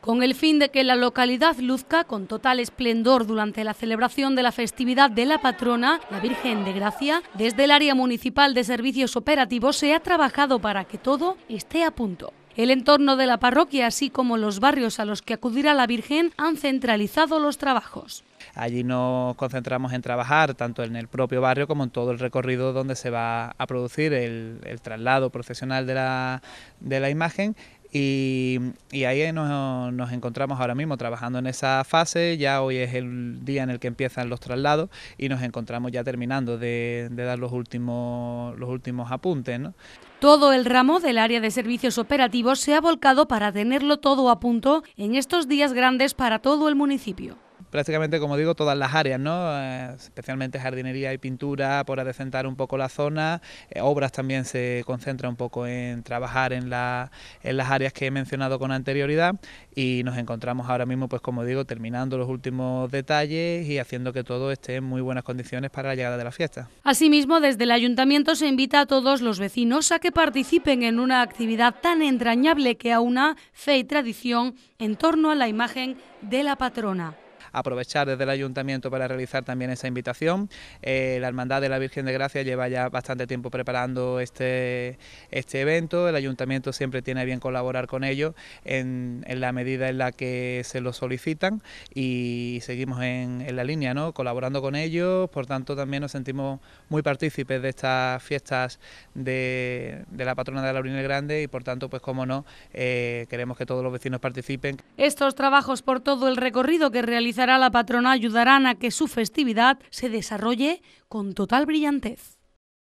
con el fin de que la localidad luzca con total esplendor durante la celebración de la festividad de la patrona, la Virgen de Gracia, desde el área municipal de servicios operativos se ha trabajado para que todo esté a punto. El entorno de la parroquia, así como los barrios a los que acudirá la Virgen, han centralizado los trabajos. Allí nos concentramos en trabajar tanto en el propio barrio como en todo el recorrido donde se va a producir el, traslado profesional de la imagen y, ahí nos, encontramos ahora mismo trabajando en esa fase, ya hoy es el día en el que empiezan los traslados y nos encontramos ya terminando de, dar los últimos, apuntes. Todo el ramo del área de servicios operativos se ha volcado para tenerlo todo a punto en estos días grandes para todo el municipio prácticamente, como digo, todas las áreas, eh, especialmente jardinería y pintura, por adecentar un poco la zona. Eh, obras también se concentra un poco en trabajar en, en las áreas que he mencionado con anterioridad y nos encontramos ahora mismo, pues como digo, terminando los últimos detalles y haciendo que todo esté en muy buenas condiciones para la llegada de la fiesta. Asimismo, desde el ayuntamiento se invita a todos los vecinos a que participen en una actividad tan entrañable que a una fe y tradición en torno a la imagen de la patrona aprovechar desde el ayuntamiento para realizar también esa invitación. Eh, la Hermandad de la Virgen de Gracia lleva ya bastante tiempo preparando este, este evento, el ayuntamiento siempre tiene bien colaborar con ellos en, la medida en la que se lo solicitan y seguimos en, la línea, ¿no? colaborando con ellos, por tanto también nos sentimos muy partícipes de estas fiestas de, de la patrona de la el Grande y por tanto, pues como no, eh, queremos que todos los vecinos participen. Estos trabajos por todo el recorrido que realiza la patrona ayudarán a que su festividad se desarrolle con total brillantez.